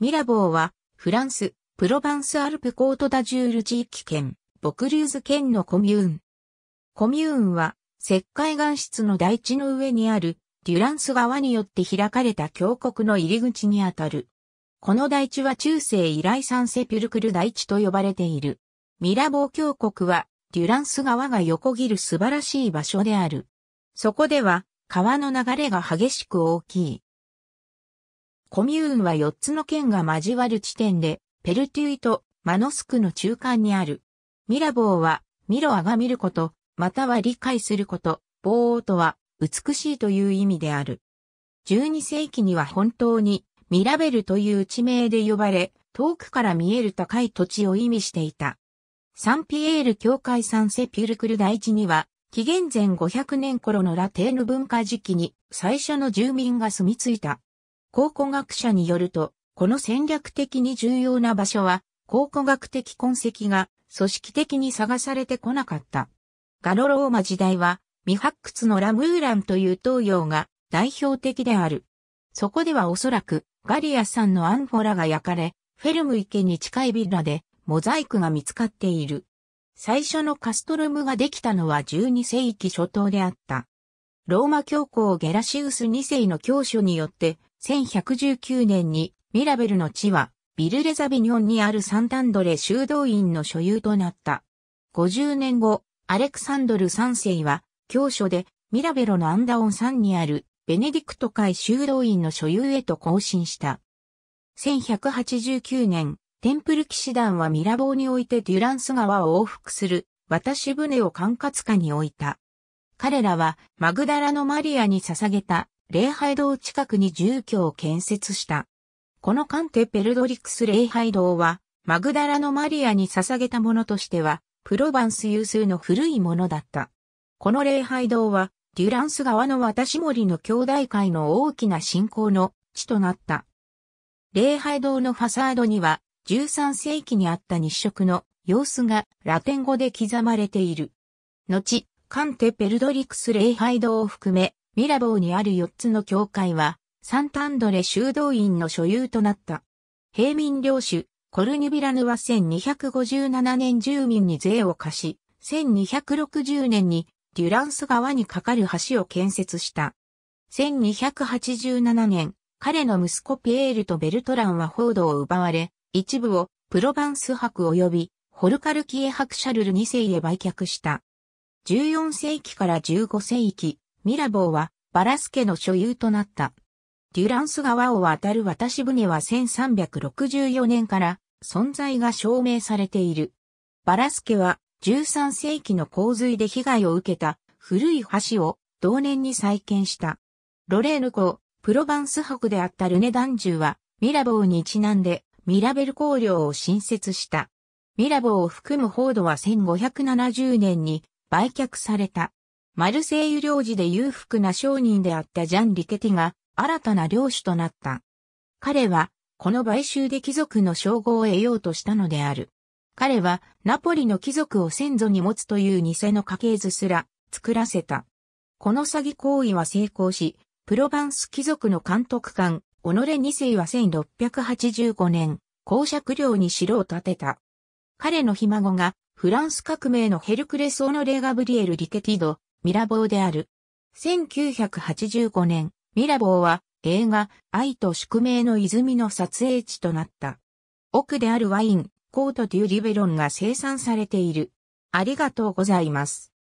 ミラボーは、フランス、プロヴァンスアルプコートダジュール地域圏、ボクルーズ県のコミューン。コミューンは、石灰岩質の台地の上にある、デュランス川によって開かれた峡谷の入り口にあたる。この台地は中世以来ンセピュルクル台地と呼ばれている。ミラボー峡谷は、デュランス川が横切る素晴らしい場所である。そこでは、川の流れが激しく大きい。コミューンは4つの県が交わる地点で、ペルテュイとマノスクの中間にある。ミラボーは、ミロアが見ること、または理解すること、ボーとは、美しいという意味である。12世紀には本当に、ミラベルという地名で呼ばれ、遠くから見える高い土地を意味していた。サンピエール教会サンセピュルクル大地には、紀元前500年頃のラテーヌ文化時期に最初の住民が住み着いた。考古学者によると、この戦略的に重要な場所は、考古学的痕跡が組織的に探されてこなかった。ガロローマ時代は、未発掘のラムーランという東洋が代表的である。そこではおそらく、ガリアさんのアンフォラが焼かれ、フェルム池に近いビラで、モザイクが見つかっている。最初のカストルムができたのは12世紀初頭であった。ローマ教皇ゲラシウス2世の教書によって1119年にミラベルの地はビルレザビニョンにあるサンタンドレ修道院の所有となった。50年後、アレクサンドル3世は教書でミラベロのアンダオン山にあるベネディクト会修道院の所有へと更新した。1189年、テンプル騎士団はミラボーにおいてデュランス川を往復する渡し船を管轄下に置いた。彼らはマグダラのマリアに捧げた礼拝堂近くに住居を建設した。このカンテ・ペルドリクス礼拝堂は、マグダラのマリアに捧げたものとしては、プロヴァンス有数の古いものだった。この礼拝堂は、デュランス側の私森の兄弟会の大きな信仰の地となった。礼拝堂のファサードには、13世紀にあった日食の様子がラテン語で刻まれている。後、カンテ・ペルドリクス礼拝堂を含め、ミラボーにある4つの教会は、サンタンドレ修道院の所有となった。平民領主、コルニュビラヌは1257年住民に税を課し、1260年にデュランス川に架かる橋を建設した。1287年、彼の息子ピエールとベルトランは報道を奪われ、一部をプロバンス博及びホルカルキエ博シャルル2世へ売却した。14世紀から15世紀、ミラボーはバラスケの所有となった。デュランス川を渡る渡し船は1364年から存在が証明されている。バラスケは13世紀の洪水で被害を受けた古い橋を同年に再建した。ロレーヌ湖、プロバンス北であったルネダンジュはミラボーにちなんでミラベル公領を新設した。ミラボーを含む報道は1570年に売却された。マルセイユ領事で裕福な商人であったジャン・リケティが新たな領主となった。彼は、この買収で貴族の称号を得ようとしたのである。彼は、ナポリの貴族を先祖に持つという偽の家系図すら作らせた。この詐欺行為は成功し、プロヴァンス貴族の監督官、己2世は1685年、公爵領に城を建てた。彼のひ孫が、フランス革命のヘルクレス・オノレ・ガブリエル・リケティド、ミラボーである。1985年、ミラボーは映画愛と宿命の泉の撮影地となった。奥であるワイン、コート・デュ・リベロンが生産されている。ありがとうございます。